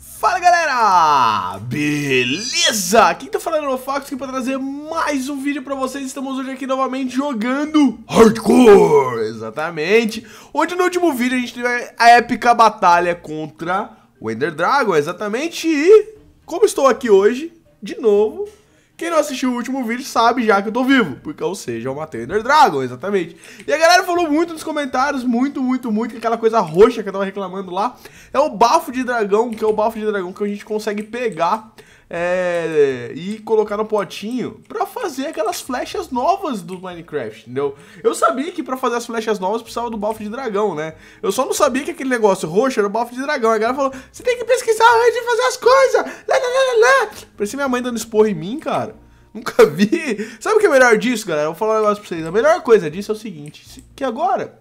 Fala galera, beleza? Quem tá falando é o Fox aqui é pra trazer mais um vídeo pra vocês Estamos hoje aqui novamente jogando Hardcore, exatamente Onde no último vídeo a gente teve a épica batalha contra o Ender Dragon, exatamente E como estou aqui hoje, de novo, quem não assistiu o último vídeo sabe já que eu tô vivo, porque ou seja, eu matei o Ender Dragon, exatamente. E a galera falou muito nos comentários, muito, muito, muito, que aquela coisa roxa que eu tava reclamando lá é o bafo de dragão, que é o bafo de dragão que a gente consegue pegar é, e colocar no potinho para fazer aquelas flechas novas do Minecraft, entendeu? Eu sabia que para fazer as flechas novas precisava do bafo de dragão, né? Eu só não sabia que aquele negócio roxo era o bafo de dragão. A galera falou: você tem que pesquisar antes de fazer as coisas. Lá, lá, lá, lá. Parecia minha mãe dando esporro em mim, cara. Nunca vi. Sabe o que é melhor disso, galera? Eu vou falar um negócio pra vocês. A melhor coisa disso é o seguinte: que agora,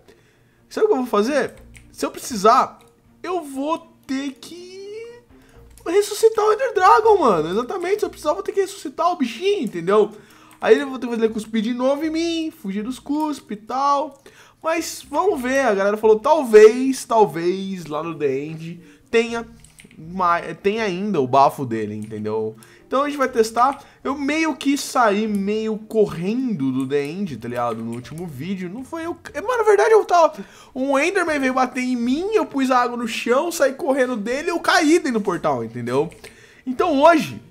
sabe o que eu vou fazer? Se eu precisar, eu vou ter que ressuscitar o Ender Dragon, mano. Exatamente. Se eu precisar, eu vou ter que ressuscitar o bichinho, entendeu? Aí eu vou ter que fazer cuspir de novo em mim, fugir dos cuspe e tal. Mas vamos ver, a galera falou, talvez, talvez, lá no The End, tenha tem ainda o bafo dele, entendeu? Então a gente vai testar. Eu meio que saí meio correndo do The End, tá ligado? No último vídeo. Não foi eu. É, Mas na verdade eu tava. Um Enderman veio bater em mim, eu pus a água no chão, saí correndo dele e eu caí dentro do portal, entendeu? Então hoje,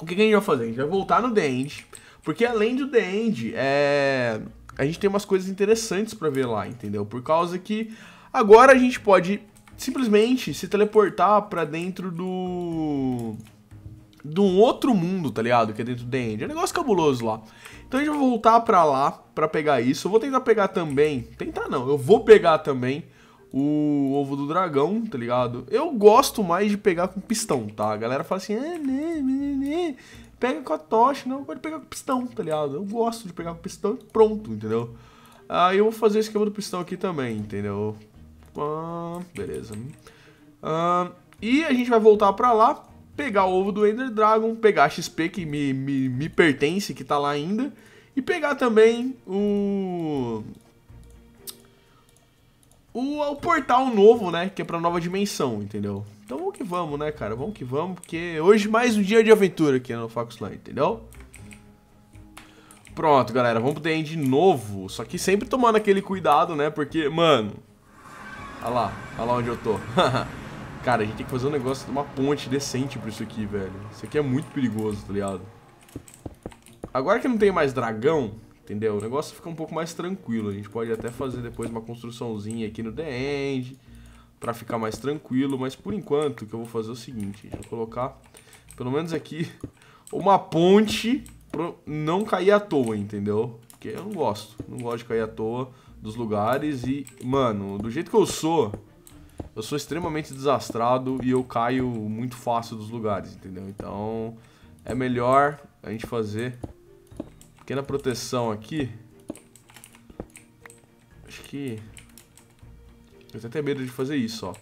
o que, que a gente vai fazer? A gente vai voltar no The End. Porque além do The End, é... a gente tem umas coisas interessantes para ver lá, entendeu? Por causa que agora a gente pode simplesmente se teleportar para dentro do de um outro mundo, tá ligado? Que é dentro do The End. É um negócio cabuloso lá. Então a gente vai voltar pra lá pra pegar isso. Eu vou tentar pegar também. Tentar não, eu vou pegar também o ovo do dragão, tá ligado? Eu gosto mais de pegar com pistão, tá? A galera fala assim, ah, né, né, né. né. pega com a tocha, não, pode pegar com pistão, tá ligado? Eu gosto de pegar com pistão e pronto, entendeu? Aí ah, eu vou fazer o esquema do pistão aqui também, entendeu? beleza. Uh, e a gente vai voltar pra lá, pegar o ovo do Ender Dragon, pegar a XP que me, me, me pertence, que tá lá ainda. E pegar também o... O, o portal novo, né? Que é pra nova dimensão, entendeu? Então vamos que vamos, né, cara? Vamos que vamos, porque hoje mais um dia de aventura aqui no Fox entendeu? Pronto, galera, vamos pro DN de novo. Só que sempre tomando aquele cuidado, né? Porque, mano, Olha lá, olha lá onde eu tô. Cara, a gente tem que fazer um negócio de uma ponte decente pra isso aqui, velho. Isso aqui é muito perigoso, tá ligado? Agora que não tem mais dragão, entendeu? O negócio fica um pouco mais tranquilo. A gente pode até fazer depois uma construçãozinha aqui no The End pra ficar mais tranquilo. Mas por enquanto, o que eu vou fazer é o seguinte. Vou colocar, pelo menos aqui, uma ponte pra não cair à toa, entendeu? Porque eu não gosto. Não gosto de cair à toa dos lugares e, mano, do jeito que eu sou, eu sou extremamente desastrado e eu caio muito fácil dos lugares, entendeu? Então, é melhor a gente fazer pequena proteção aqui. Acho que... Eu até tenho medo de fazer isso, ó.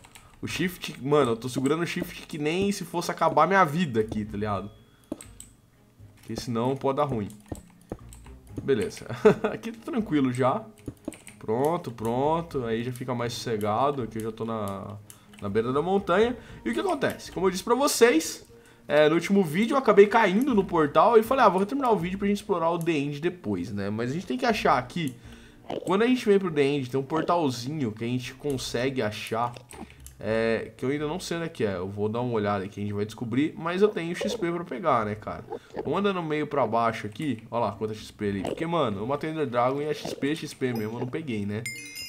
O shift, mano, eu tô segurando o shift que nem se fosse acabar minha vida aqui, tá ligado? Porque senão pode dar ruim. Beleza. aqui tá tranquilo já. Pronto, pronto. Aí já fica mais sossegado. Aqui eu já tô na, na beira da montanha. E o que acontece? Como eu disse pra vocês, é, no último vídeo eu acabei caindo no portal e falei, ah, vou terminar o vídeo pra gente explorar o The End depois, né? Mas a gente tem que achar aqui... Quando a gente vem pro The End, tem um portalzinho que a gente consegue achar é, que eu ainda não sei onde é que é. Eu vou dar uma olhada aqui, a gente vai descobrir. Mas eu tenho XP pra pegar, né, cara? Vamos andando meio pra baixo aqui. Olha lá quanta é XP ali. Porque, mano, eu matei Ender Dragon e é XP, XP mesmo, eu não peguei, né?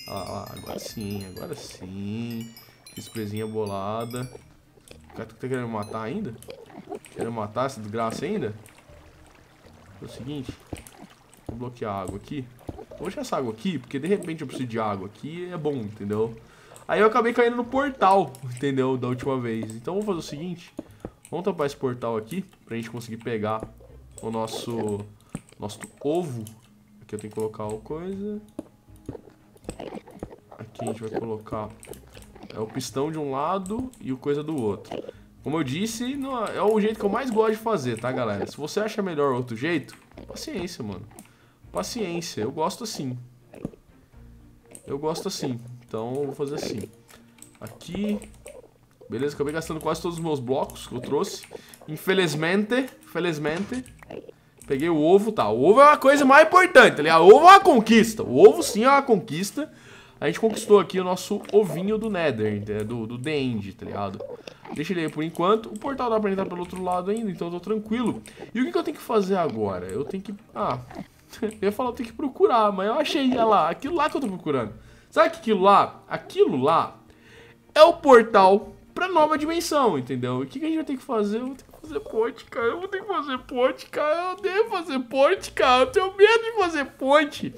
Olha lá, agora sim, agora sim. XPzinha bolada. O cara tá querendo matar ainda? Querendo matar essa desgraça ainda? É o seguinte. Vou bloquear a água aqui. Vou deixar essa água aqui, porque de repente eu preciso de água aqui é bom, entendeu? Aí eu acabei caindo no portal, entendeu? Da última vez. Então vamos fazer o seguinte. Vamos tampar esse portal aqui pra gente conseguir pegar o nosso nosso ovo. Aqui eu tenho que colocar alguma coisa. Aqui a gente vai colocar é o pistão de um lado e o coisa do outro. Como eu disse, é o jeito que eu mais gosto de fazer, tá, galera? Se você acha melhor outro jeito, paciência, mano. Paciência, eu gosto assim. Eu gosto assim. Então eu vou fazer assim. Aqui. Beleza, acabei gastando quase todos os meus blocos que eu trouxe. Infelizmente, infelizmente, peguei o ovo, tá? O ovo é uma coisa mais importante, tá ligado? O ovo é uma conquista. O ovo sim é uma conquista. A gente conquistou aqui o nosso ovinho do Nether, do, do The End, tá ligado? Deixa ele aí por enquanto. O portal dá pra entrar pelo outro lado ainda, então eu tô tranquilo. E o que, que eu tenho que fazer agora? Eu tenho que... Ah, eu ia falar, eu tenho que procurar, mas eu achei, olha lá, aquilo lá que eu tô procurando. Sabe que aquilo lá? Aquilo lá é o portal pra nova dimensão, entendeu? O que, que a gente vai ter que fazer? Eu vou ter que fazer ponte, cara. Eu vou ter que fazer ponte, cara. Eu devo fazer ponte, cara. Eu tenho medo de fazer ponte.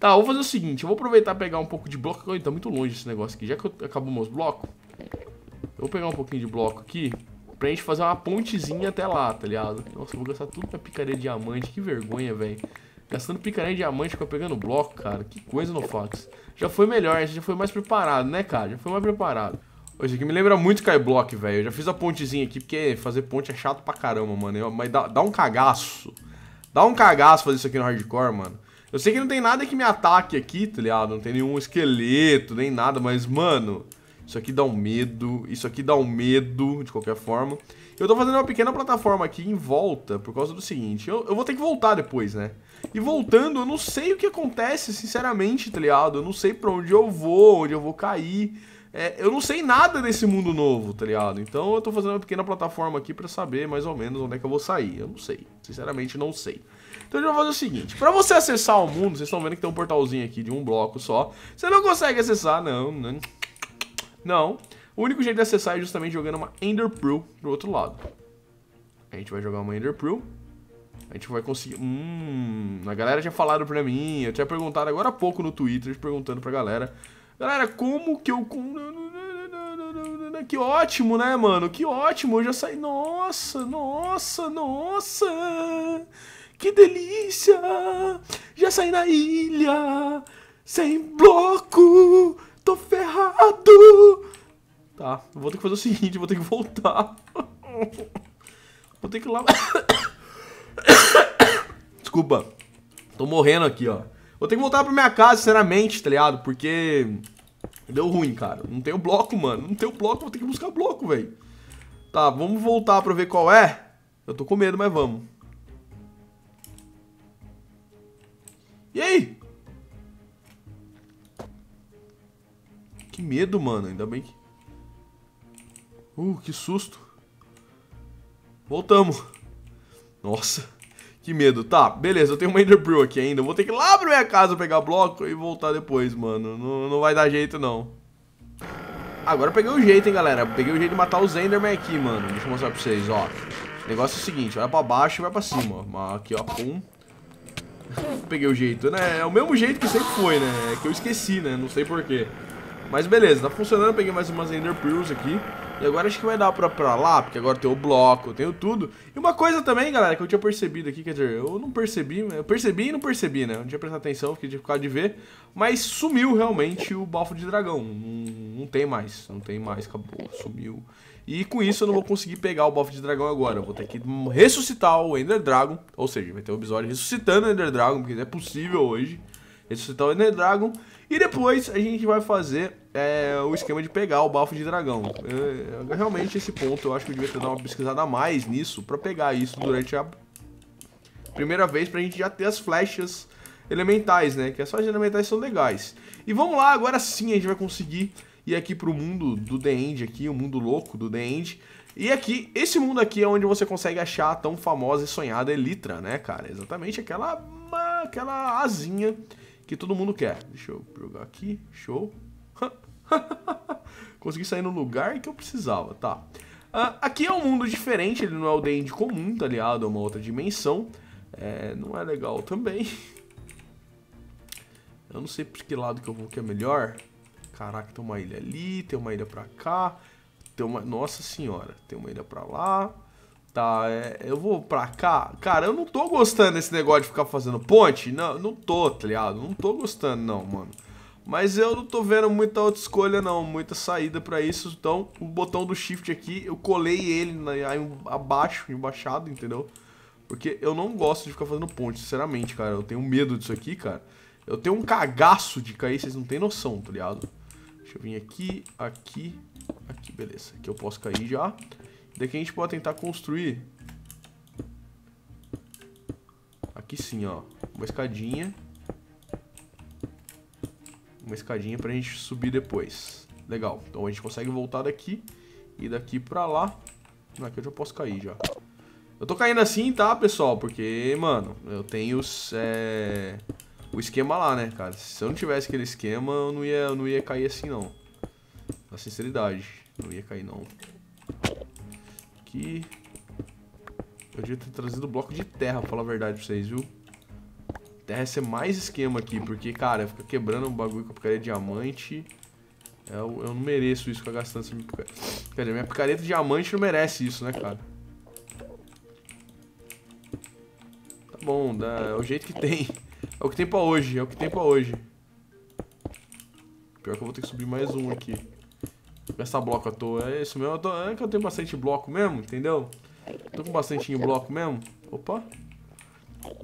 Tá, vou fazer o seguinte. Eu vou aproveitar e pegar um pouco de bloco. tá muito longe esse negócio aqui. Já que eu acabo meus blocos, eu vou pegar um pouquinho de bloco aqui pra gente fazer uma pontezinha até lá, tá ligado? Nossa, eu vou gastar tudo pra picaria diamante. Que vergonha, velho. Gastando picareta de diamante, ficou pegando bloco, cara. Que coisa no Fox. Já foi melhor, a gente já foi mais preparado, né, cara? Já foi mais preparado. Ô, isso aqui me lembra muito Skyblock, velho. Eu já fiz a pontezinha aqui, porque fazer ponte é chato pra caramba, mano. Eu, mas dá, dá um cagaço. Dá um cagaço fazer isso aqui no hardcore, mano. Eu sei que não tem nada que me ataque aqui, tá ligado? Não tem nenhum esqueleto, nem nada, mas, mano... Isso aqui dá um medo, isso aqui dá um medo, de qualquer forma. Eu tô fazendo uma pequena plataforma aqui em volta, por causa do seguinte, eu, eu vou ter que voltar depois, né? E voltando, eu não sei o que acontece, sinceramente, tá ligado? Eu não sei pra onde eu vou, onde eu vou cair. É, eu não sei nada desse mundo novo, tá ligado? Então eu tô fazendo uma pequena plataforma aqui pra saber mais ou menos onde é que eu vou sair. Eu não sei, sinceramente não sei. Então a gente vai fazer o seguinte, pra você acessar o mundo, vocês estão vendo que tem um portalzinho aqui de um bloco só. Você não consegue acessar, não, não não. O único jeito de acessar é justamente jogando uma Ender Pearl pro outro lado. A gente vai jogar uma Ender Pearl. A gente vai conseguir... Hum... A galera tinha falado pra mim, eu tinha perguntado agora há pouco no Twitter, perguntando pra galera. Galera, como que eu... Que ótimo, né, mano? Que ótimo, eu já saí... Nossa, nossa, nossa... Que delícia! Já saí na ilha! Sem bloco! Tô ferrado! Tá, vou ter que fazer o seguinte, vou ter que voltar. Vou ter que ir lá... Desculpa. Tô morrendo aqui, ó. Vou ter que voltar pra minha casa, sinceramente, tá ligado? Porque... Deu ruim, cara. Não tem o bloco, mano. Não tem o bloco, vou ter que buscar bloco, velho. Tá, vamos voltar pra ver qual é. Eu tô com medo, mas vamos. E aí? Que medo, mano. Ainda bem que... Uh, que susto. Voltamos. Nossa, que medo. Tá, beleza, eu tenho uma Ender Brew aqui ainda. Eu vou ter que ir lá pra minha casa pegar bloco e voltar depois, mano. Não, não vai dar jeito, não. Agora eu peguei o jeito, hein, galera. peguei o jeito de matar os Enderman aqui, mano. Deixa eu mostrar pra vocês, ó. O negócio é o seguinte, olha pra baixo e vai pra cima, ó. Aqui, ó, pum. peguei o jeito, né? É o mesmo jeito que sempre foi, né? É que eu esqueci, né? Não sei porquê. Mas beleza, tá funcionando, peguei mais umas Ender Pearls aqui. E agora acho que vai dar pra, pra lá, porque agora tem o bloco, tenho tudo. E uma coisa também, galera, que eu tinha percebido aqui, quer dizer, eu não percebi, eu percebi e não percebi, né? Eu não tinha prestado atenção, fiquei de ficar de ver. Mas sumiu realmente o bafo de dragão. Não, não tem mais, não tem mais, acabou, sumiu. E com isso eu não vou conseguir pegar o bafo de dragão agora. Eu vou ter que ressuscitar o Ender Dragon. Ou seja, vai ter o episódio ressuscitando o Ender Dragon, porque não é possível hoje ressuscitar o Ender Dragon e depois a gente vai fazer é, o esquema de pegar o bafo de dragão. É, é, realmente esse ponto eu acho que eu devia ter dado uma pesquisada a mais nisso para pegar isso durante a primeira vez pra gente já ter as flechas elementais, né? Que é as flechas elementais são legais. E vamos lá, agora sim a gente vai conseguir ir aqui pro mundo do The End aqui, o mundo louco do The End. E aqui, esse mundo aqui é onde você consegue achar a tão famosa e sonhada Elytra, né, cara? Exatamente aquela, aquela asinha que todo mundo quer. Deixa eu jogar aqui, show. Consegui sair no lugar que eu precisava, tá. Uh, aqui é um mundo diferente, ele não é o Dende comum, tá ligado? É uma outra dimensão. É, não é legal também. Eu não sei por que lado que eu vou que é melhor. Caraca, tem uma ilha ali, tem uma ilha pra cá. Tem uma... Nossa senhora, tem uma ilha pra lá tá, é, eu vou pra cá. Cara, eu não tô gostando desse negócio de ficar fazendo ponte. Não, não tô, tá ligado? Não tô gostando, não, mano. Mas eu não tô vendo muita outra escolha, não. Muita saída pra isso. Então, o botão do shift aqui, eu colei ele na, aí, abaixo, embaixado, entendeu? Porque eu não gosto de ficar fazendo ponte, sinceramente, cara. Eu tenho medo disso aqui, cara. Eu tenho um cagaço de cair, vocês não têm noção, tá ligado? Deixa eu vir aqui, aqui, aqui, beleza. Aqui eu posso cair já. Daqui a gente pode tentar construir. Aqui sim, ó. Uma escadinha. Uma escadinha pra gente subir depois. Legal. Então a gente consegue voltar daqui. E daqui pra lá. Aqui é eu já posso cair já. Eu tô caindo assim, tá, pessoal? Porque, mano, eu tenho os, é, o esquema lá, né, cara? Se eu não tivesse aquele esquema, eu não ia, eu não ia cair assim, não. Na sinceridade, não ia cair, não aqui. Eu devia ter trazido bloco de terra, pra falar a verdade pra vocês, viu? Terra ia é ser mais esquema aqui, porque, cara, fica quebrando um bagulho com a picareta diamante. Eu, é eu não mereço isso com a gastança. Quer dizer, minha picareta diamante não merece isso, né, cara? Tá bom, dá, é o jeito que tem. É o que tem pra hoje, é o que tem pra hoje. Pior que eu vou ter que subir mais um aqui. Essa bloco à toa. É isso mesmo. Eu tô, é que eu tenho bastante bloco mesmo, entendeu? Tô com bastante bloco mesmo. Opa.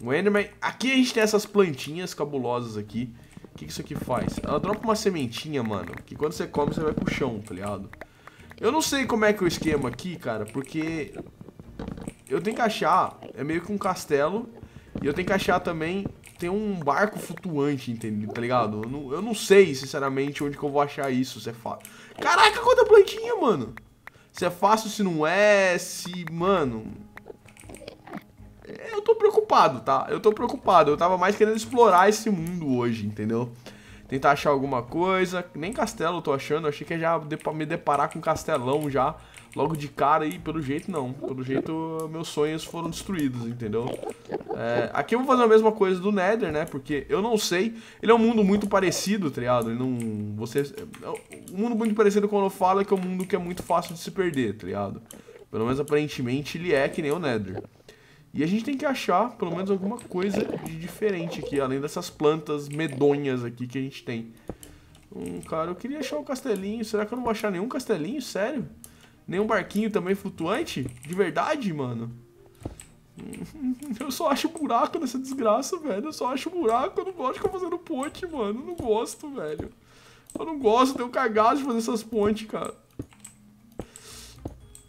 O Enderman. Aqui a gente tem essas plantinhas cabulosas aqui. O que, que isso aqui faz? Ela dropa uma sementinha, mano. Que quando você come, você vai pro chão, tá ligado? Eu não sei como é que é o esquema aqui, cara. Porque eu tenho que achar... É meio que um castelo. E eu tenho que achar também tem um barco flutuante, entendeu? Tá ligado? Eu não, eu não sei, sinceramente, onde que eu vou achar isso, se é fácil. Caraca, quanta plantinha, mano! Se é fácil, se não é, se... Mano... Eu tô preocupado, tá? Eu tô preocupado. Eu tava mais querendo explorar esse mundo hoje, entendeu? Tentar achar alguma coisa. Nem castelo eu tô achando. achei que ia é já me deparar com um castelão já logo de cara e pelo jeito não. Pelo jeito meus sonhos foram destruídos, entendeu? É, aqui eu vou fazer a mesma coisa do Nether, né? Porque eu não sei. Ele é um mundo muito parecido, tá ligado? Ele não. Você. É um mundo muito parecido quando eu falo é que é um mundo que é muito fácil de se perder, tá ligado? Pelo menos aparentemente ele é que nem o Nether. E a gente tem que achar pelo menos alguma coisa de diferente aqui, além dessas plantas medonhas aqui que a gente tem. Hum, cara, eu queria achar um castelinho. Será que eu não vou achar nenhum castelinho? Sério? Nenhum barquinho também flutuante? De verdade, mano? Eu só acho buraco nessa desgraça, velho. Eu só acho buraco. Eu não gosto de ficar fazendo ponte, mano. Eu não gosto, velho. Eu não gosto. Eu tenho cagado de fazer essas pontes, cara.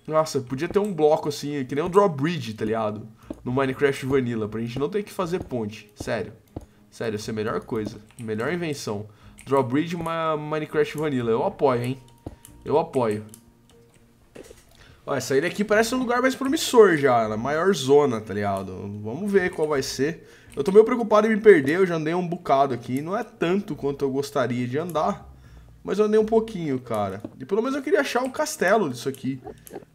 Nossa, podia ter um bloco assim, que nem um drawbridge, tá ligado? No Minecraft Vanilla, pra gente não ter que fazer ponte. Sério. Sério, essa é a melhor coisa. Melhor invenção. Drawbridge Minecraft Vanilla. Eu apoio, hein? Eu apoio. Ó, ilha aqui parece um lugar mais promissor já, na maior zona, tá ligado? Vamos ver qual vai ser. Eu tô meio preocupado em me perder, eu já andei um bocado aqui. Não é tanto quanto eu gostaria de andar, mas eu andei um pouquinho, cara. E pelo menos eu queria achar o um castelo disso aqui.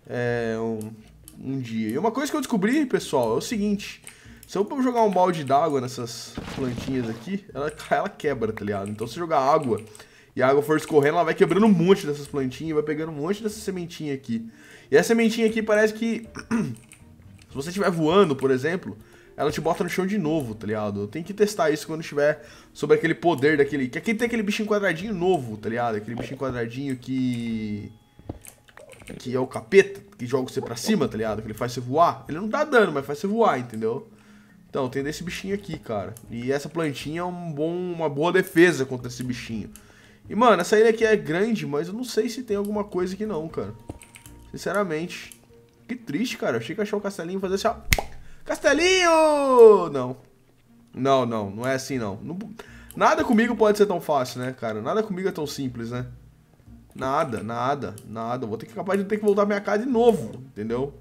É, um, um dia. E uma coisa que eu descobri, pessoal, é o seguinte. Se eu jogar um balde d'água nessas plantinhas aqui, ela, ela quebra, tá ligado? Então se jogar água e a água for escorrendo, ela vai quebrando um monte dessas plantinhas, vai pegando um monte dessa sementinha aqui. E essa sementinha aqui parece que. se você estiver voando, por exemplo, ela te bota no chão de novo, tá ligado? Tem que testar isso quando estiver sobre aquele poder daquele. Que aqui tem aquele bichinho quadradinho novo, tá ligado? Aquele bichinho quadradinho que. Que é o capeta, que joga você pra cima, tá ligado? Que ele faz você voar. Ele não dá dano, mas faz você voar, entendeu? Então, tem desse bichinho aqui, cara. E essa plantinha é um bom, uma boa defesa contra esse bichinho. E, mano, essa ilha aqui é grande, mas eu não sei se tem alguma coisa aqui não, cara. Sinceramente. Que triste, cara. Eu achei que achou o Castelinho fazer assim, ó. Castelinho! Não. Não, não. Não é assim, não. não. Nada comigo pode ser tão fácil, né, cara? Nada comigo é tão simples, né? Nada, nada, nada. Vou ter que capaz de ter que voltar minha casa de novo, entendeu?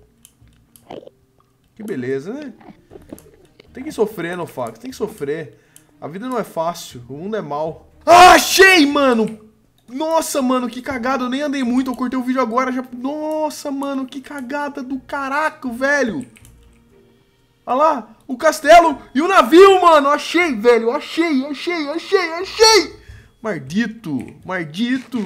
Que beleza, né? Tem que sofrer, Nofax. Tem que sofrer. A vida não é fácil. O mundo é mal. achei, mano! Nossa, mano, que cagada. Eu nem andei muito, eu cortei o vídeo agora. Já... Nossa, mano, que cagada do caraca, velho. Olha lá, o castelo e o navio, mano. Achei, velho, achei, achei, achei, achei. Mardito, Mardito.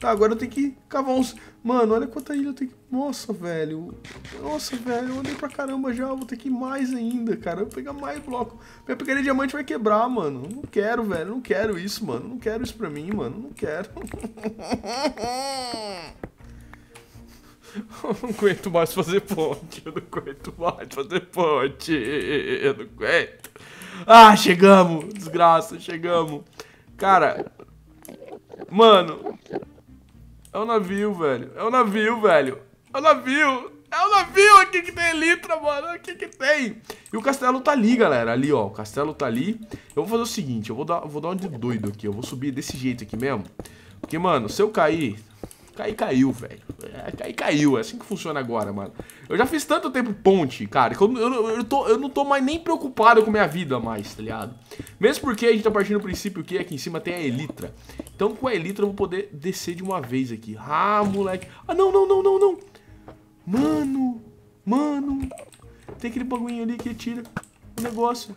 Tá, agora eu tenho que cavar uns... Mano, olha quanta ilha eu tenho que... Nossa, velho. Nossa, velho, eu andei pra caramba já. Vou ter que ir mais ainda, cara. Eu vou pegar mais bloco. Minha pegaria diamante vai quebrar, mano. Não quero, velho. Não quero isso, mano. Não quero isso pra mim, mano. Não quero. Eu não aguento mais fazer ponte. Eu não aguento mais fazer ponte. Eu não aguento. Ah, chegamos! Desgraça, chegamos. Cara. Mano. É o um navio, velho. É o um navio, velho. É o um navio. É o navio aqui que tem Elytra, mano. O que tem. E o castelo tá ali, galera. Ali, ó. O castelo tá ali. Eu vou fazer o seguinte. Eu vou dar, eu vou dar um de doido aqui. Eu vou subir desse jeito aqui mesmo. Porque, mano, se eu cair... Cair caiu, velho. É, cair caiu. É assim que funciona agora, mano. Eu já fiz tanto tempo ponte, cara, que eu, eu, eu, tô, eu não tô mais nem preocupado com minha vida mais, tá ligado? Mesmo porque a gente tá partindo do princípio que aqui em cima tem a Elytra. Então com a Elytra eu vou poder descer de uma vez aqui. Ah, moleque. Ah, não, não, não, não, não. Mano, mano. Tem aquele bagulhinho ali que tira o negócio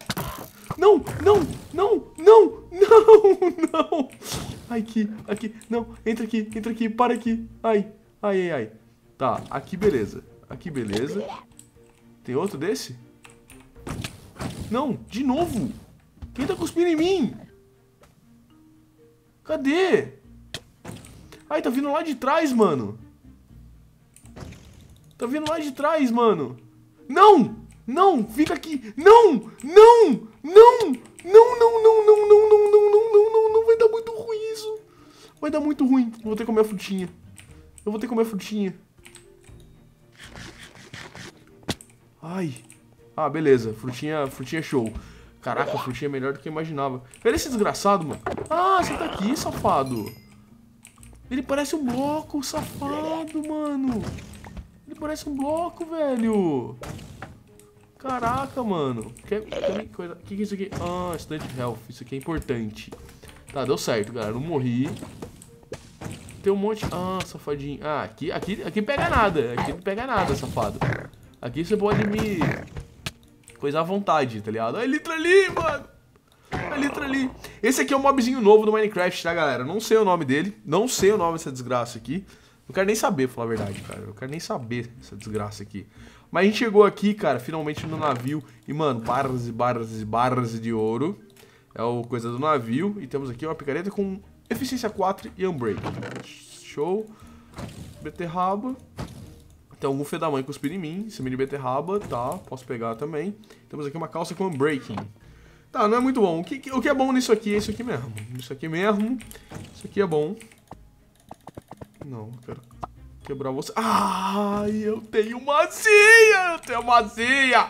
não, não, não, não, não, não. Ai, aqui, aqui, não, entra aqui, entra aqui, para aqui. Ai, ai, ai, ai. Tá, aqui beleza, aqui beleza. Tem outro desse? Não, de novo. Quem tá cuspindo em mim? Cadê? Ai, tá vindo lá de trás, mano. Tá vindo lá de trás, mano. Não! Não! Fica aqui! Não! Não! Não! Não, não, não, não, não, não, não, não, não, não, não. Vai dar muito ruim isso. Vai dar muito ruim. Eu vou ter que comer a frutinha. Eu vou ter que comer a frutinha. Ai. Ah, beleza. Frutinha, frutinha show. Caraca, a frutinha é melhor do que eu imaginava. Olha esse desgraçado, mano. Ah, você tá aqui, safado. Ele parece um bloco, safado, mano. Ele parece um bloco, velho. Caraca, mano. O que, que, que, é isso aqui? Ah, estudante health. Isso aqui é importante. Tá, deu certo, galera. Não morri. Tem um monte... Ah, safadinho. Ah, aqui, aqui, aqui pega nada. Aqui não pega nada, safado. Aqui você pode me... Coisar à vontade, tá ligado? Olha é a litra ali, mano. Olha é a litra ali. Esse aqui é um mobzinho novo do Minecraft, tá, galera? Não sei o nome dele. Não sei o nome dessa desgraça aqui. Não quero nem saber, falar a verdade, cara. Eu quero nem saber essa desgraça aqui. Mas a gente chegou aqui, cara, finalmente no navio. E, mano, barras e barras e barras de ouro. É o coisa do navio. E temos aqui uma picareta com eficiência 4 e unbreak. Show. Beterraba. Tem algum fedamãe cuspindo em mim. Semente de beterraba, tá. Posso pegar também. Temos aqui uma calça com unbreaking. Tá, não é muito bom. O que, o que é bom nisso aqui é isso aqui mesmo. Isso aqui mesmo. Isso aqui é bom. Não, quero quebrar você. Ai, eu tenho uma asinha! Eu tenho uma asinha!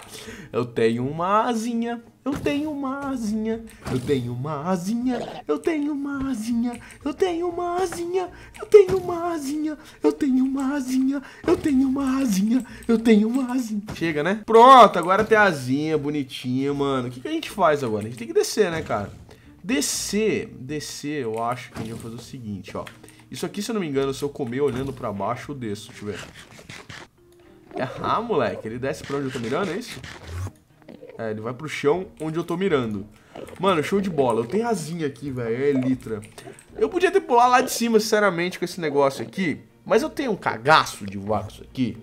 Eu tenho uma asinha. Eu tenho uma asinha, eu tenho uma asinha, eu tenho uma asinha, eu tenho uma asinha, eu tenho uma asinha, eu tenho uma asinha, eu tenho uma asinha, eu tenho uma asinha. Chega, né? Pronto, agora tem a asinha bonitinha, mano. O que, que a gente faz agora? A gente tem que descer, né, cara? Descer, descer, eu acho que a gente vai fazer o seguinte, ó. Isso aqui, se eu não me engano, se eu comer olhando pra baixo, eu desço. Deixa eu ver. Ah, moleque, ele desce pra onde eu tô mirando, é isso? É, ele vai pro chão onde eu tô mirando. Mano, show de bola. Eu tenho asinha aqui, velho. É litra. Eu podia ter pular lá de cima, sinceramente, com esse negócio aqui. Mas eu tenho um cagaço de voar com isso aqui.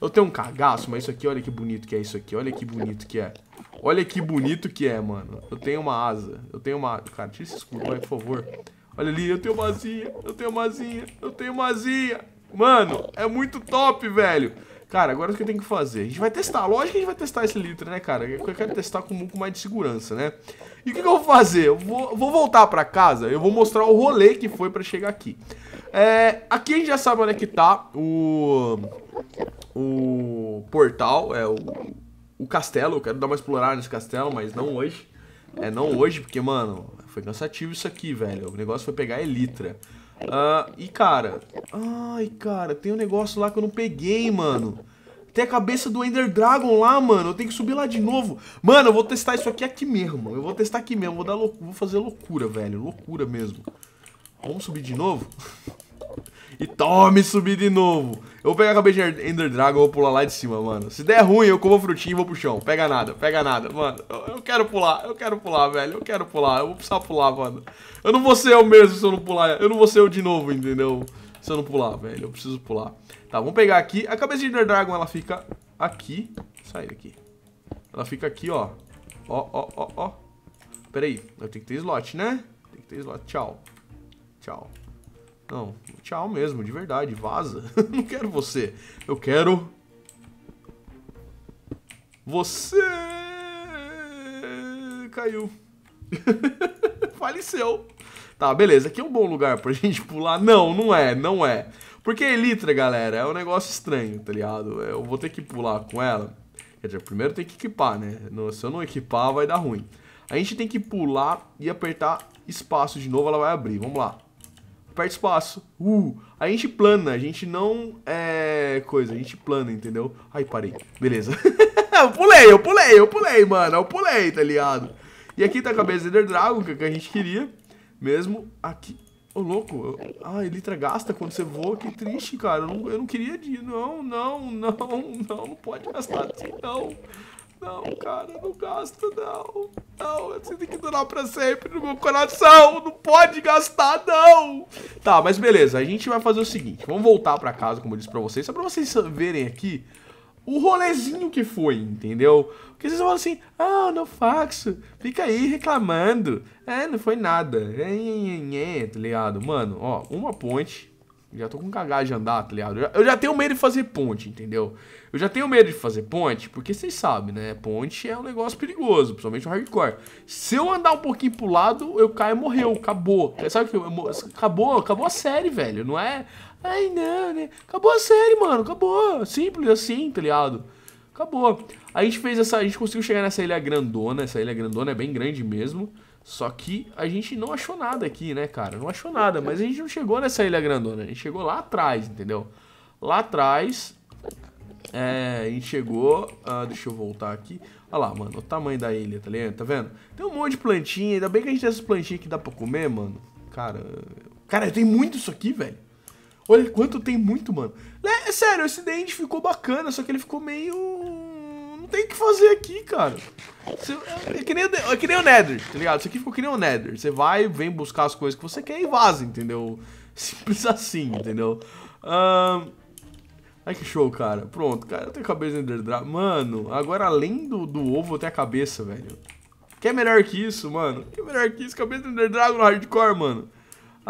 Eu tenho um cagaço, mas isso aqui, olha que bonito que é isso aqui. Olha que bonito que é. Olha que bonito que é, mano. Eu tenho uma asa. Eu tenho uma... Cara, tira esse escudo, vai, por favor. Olha ali, eu tenho uma asinha, eu tenho uma asinha, eu tenho uma asinha. Mano, é muito top, velho. Cara, agora o que eu tenho que fazer? A gente vai testar. Lógico que a gente vai testar esse litro, né, cara? Eu quero testar com um pouco mais de segurança, né? E o que, que, eu vou fazer? Eu vou, vou voltar pra casa, eu vou mostrar o rolê que foi pra chegar aqui. É, aqui a gente já sabe onde é que tá o... O portal, é o, o castelo. Eu quero dar uma explorada nesse castelo, mas não hoje. É, não hoje, porque, mano, foi cansativo isso aqui, velho. O negócio foi pegar a Elytra. Ah, e, cara... Ai, cara, tem um negócio lá que eu não peguei, mano. Tem a cabeça do Ender Dragon lá, mano. Eu tenho que subir lá de novo. Mano, eu vou testar isso aqui aqui mesmo. Eu vou testar aqui mesmo. Vou, dar lou... vou fazer loucura, velho. Loucura mesmo. Vamos subir de novo? E tome subir de novo. Eu vou pegar a cabeça de Ender Dragon, vou pular lá de cima, mano. Se der ruim, eu como a frutinha e vou pro chão. Pega nada, pega nada, mano. Eu, eu, quero pular, eu quero pular, velho. Eu quero pular, eu vou precisar pular, mano. Eu não vou ser eu mesmo se eu não pular. Eu não vou ser eu de novo, entendeu? Se eu não pular, velho. Eu preciso pular. Tá, vamos pegar aqui. A cabeça de Ender Dragon, ela fica aqui. Sai daqui. Ela fica aqui, ó. Ó, ó, ó, ó. Pera aí. Eu tenho que ter slot, né? Tem que ter slot. Tchau. Tchau. Não, tchau mesmo, de verdade, vaza. não quero você. Eu quero. Você caiu. Faleceu. Tá, beleza. Aqui é um bom lugar pra gente pular. Não, não é, não é. Porque a é Elytra, galera, é um negócio estranho, tá ligado? Eu vou ter que pular com ela. Quer dizer, primeiro tem que equipar, né? Se eu não equipar, vai dar ruim. A gente tem que pular e apertar espaço de novo, ela vai abrir. Vamos lá perde espaço. Uh, a gente plana, a gente não é coisa, a gente plana, entendeu? Ai, parei. Beleza. eu pulei, eu pulei, eu pulei, mano. Eu pulei, tá ligado? E aqui tá a cabeça do Ender Dragon, é que a gente queria. Mesmo aqui. Ô, oh, louco. Ah, Elytra gasta quando você voa. Que triste, cara. Eu não, eu não queria de. Não, não, não, não. Não pode gastar assim, não. Não, cara, não gasta, não. Não, eu tenho que durar pra sempre no meu coração. Não pode gastar, não. Tá, mas beleza. A gente vai fazer o seguinte. Vamos voltar pra casa, como eu disse pra vocês. Só pra vocês verem aqui o rolezinho que foi, entendeu? Porque vocês falam assim, ah, não faxo, fica aí reclamando. É, não foi nada. É, é, é, é, tá ligado? Mano, ó, uma ponte, já tô com cagada de andar, tá ligado? Eu já, eu já, tenho medo de fazer ponte, entendeu? Eu já tenho medo de fazer ponte, porque vocês sabem, né? Ponte é um negócio perigoso, principalmente o hardcore. Se eu andar um pouquinho pro lado, eu caio e morreu, acabou. É, sabe o que eu, eu, acabou, acabou a série, velho. Não é. Ai, não, né? Acabou a série, mano. Acabou. Simples assim, tá ligado? Acabou. A gente fez essa. A gente conseguiu chegar nessa ilha grandona. Essa ilha grandona é bem grande mesmo. Só que a gente não achou nada aqui, né, cara? Não achou nada, mas a gente não chegou nessa ilha grandona, a gente chegou lá atrás, entendeu? Lá atrás, é, a gente chegou. Ah, deixa eu voltar aqui. Olha lá, mano, o tamanho da ilha, tá ligado? Tá vendo? Tem um monte de plantinha. Ainda bem que a gente tem essas plantinhas que dá pra comer, mano. Cara. Cara, tem muito isso aqui, velho. Olha quanto tem muito, mano. Né, é, sério, esse dente ficou bacana, só que ele ficou meio tem o que fazer aqui, cara. Você, é, que nem, é que nem o Nether, tá ligado? Isso aqui ficou que nem o Nether. Você vai, vem buscar as coisas que você quer e vaza, entendeu? Simples assim, entendeu? Ahn... Um... Ai que show, cara. Pronto, cara, eu tenho cabeça de Nether Dragon. Mano, agora além do, do ovo, eu tenho a cabeça, velho. Que é melhor que isso, mano? Que é melhor que isso? Cabeça de Nether Dragon no hardcore, mano.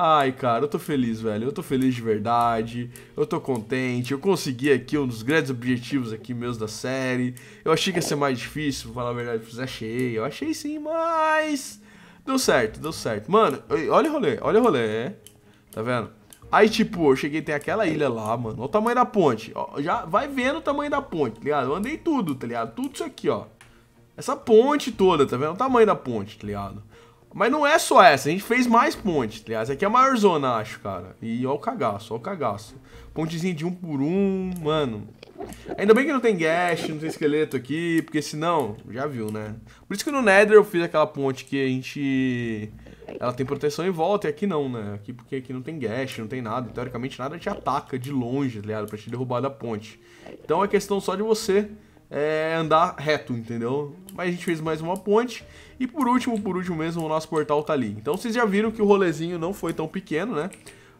Ai, cara, eu tô feliz, velho. Eu tô feliz de verdade. Eu tô contente. Eu consegui aqui um dos grandes objetivos aqui meus da série. Eu achei que ia ser mais difícil, vou falar a verdade, mas achei. Eu achei sim, mas deu certo, deu certo. Mano, olha o rolê, olha o rolê, é. Tá vendo? Aí, tipo, eu cheguei, tem aquela ilha lá, mano. Olha o tamanho da ponte. Ó, já vai vendo o tamanho da ponte, tá ligado? Eu andei tudo, tá ligado? Tudo isso aqui, ó. Essa ponte toda, tá vendo? O tamanho da ponte, tá ligado? Mas não é só essa, a gente fez mais pontes, aliás, tá aqui é a maior zona, acho, cara. E olha o cagaço, olha o cagaço. Pontezinha de um por um, mano. Ainda bem que não tem Gash, não tem esqueleto aqui, porque senão, já viu, né? Por isso que no Nether eu fiz aquela ponte que a gente... Ela tem proteção em volta, e aqui não, né? Aqui porque aqui não tem Gash, não tem nada. Teoricamente nada te ataca de longe, tá ligado? Pra te derrubar da ponte. Então é questão só de você é, andar reto, entendeu? Mas a gente fez mais uma ponte. E por último, por último mesmo, o nosso portal tá ali. Então vocês já viram que o rolezinho não foi tão pequeno, né?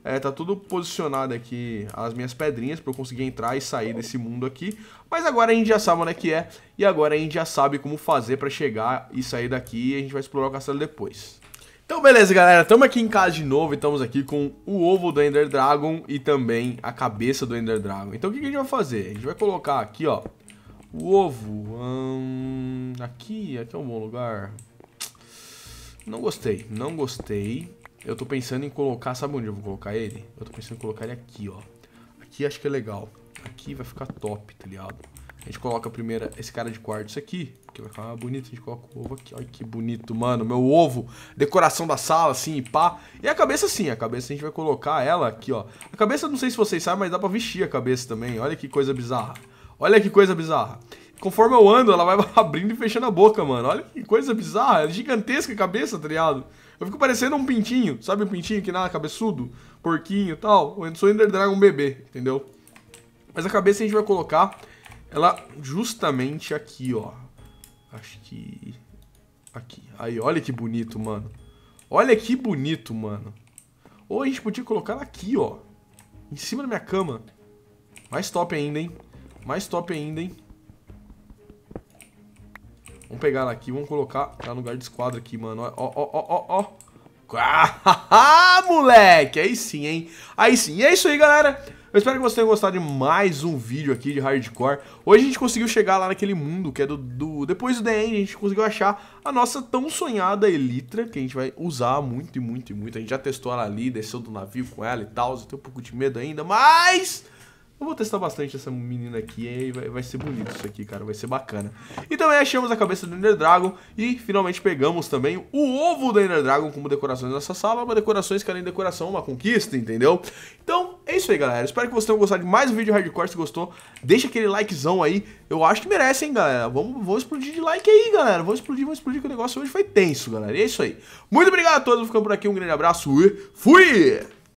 É, tá tudo posicionado aqui as minhas pedrinhas para eu conseguir entrar e sair desse mundo aqui. Mas agora a gente já sabe onde é que é. E agora a gente já sabe como fazer para chegar e sair daqui. E a gente vai explorar o castelo depois. Então beleza galera, Tamo aqui em casa de novo e estamos aqui com o ovo do Ender Dragon e também a cabeça do Ender Dragon. Então o que, que a gente vai fazer? A gente vai colocar aqui ó, o ovo. Hum, aqui, aqui é um bom lugar. Não gostei, não gostei. Eu tô pensando em colocar, sabe onde eu vou colocar ele? Eu tô pensando em colocar ele aqui, ó. Aqui acho que é legal. Aqui vai ficar top, tá ligado? A gente coloca primeiro esse cara de isso aqui, Que vai ficar bonito, a gente coloca o ovo aqui. Olha que bonito, mano, meu ovo, decoração da sala, assim, e pá. E a cabeça sim, a cabeça a gente vai colocar ela aqui, ó. A cabeça, não sei se vocês sabem, mas dá pra vestir a cabeça também, olha que coisa bizarra. Olha que coisa bizarra. Conforme eu ando, ela vai abrindo e fechando a boca, mano. Olha que coisa bizarra. É gigantesca a cabeça, tá ligado? Eu fico parecendo um pintinho. Sabe um pintinho que nada, cabeçudo? Porquinho e tal. Eu sou Ender Dragon bebê, entendeu? Mas a cabeça a gente vai colocar ela justamente aqui, ó. Acho que... Aqui. Aí, olha que bonito, mano. Olha que bonito, mano. Ou a gente podia colocar ela aqui, ó. Em cima da minha cama. Mais top ainda, hein? Mais top ainda, hein? Vamos pegar ela aqui, vamos colocar ela no lugar de esquadra aqui, mano. Ó, ó, ó, ó, ó. Ah, moleque! Aí sim, hein? Aí sim. E é isso aí, galera. Eu espero que vocês tenham gostado de mais um vídeo aqui de Hardcore. Hoje a gente conseguiu chegar lá naquele mundo que é do... do depois do DN, a gente conseguiu achar a nossa tão sonhada Elytra, que a gente vai usar muito e muito e muito. A gente já testou ela ali, desceu do navio com ela e tal, tenho um pouco de medo ainda, mas... Eu vou testar bastante essa menina aqui e vai, vai, ser bonito isso aqui, cara. Vai ser bacana. E também achamos a cabeça do Ender Dragon e finalmente pegamos também o ovo do Ender Dragon como decorações nessa sala. Uma decorações que além de decoração é uma conquista, entendeu? Então, é isso aí, galera. Espero que vocês tenham gostado de mais um vídeo hardcore. Se gostou, deixa aquele likezão aí. Eu acho que merece, hein, galera. Vamos, vamos explodir de like aí, galera. Vamos explodir, vamos explodir, que o negócio hoje foi tenso, galera. E é isso aí. Muito obrigado a todos. Ficando por aqui. Um grande abraço e fui!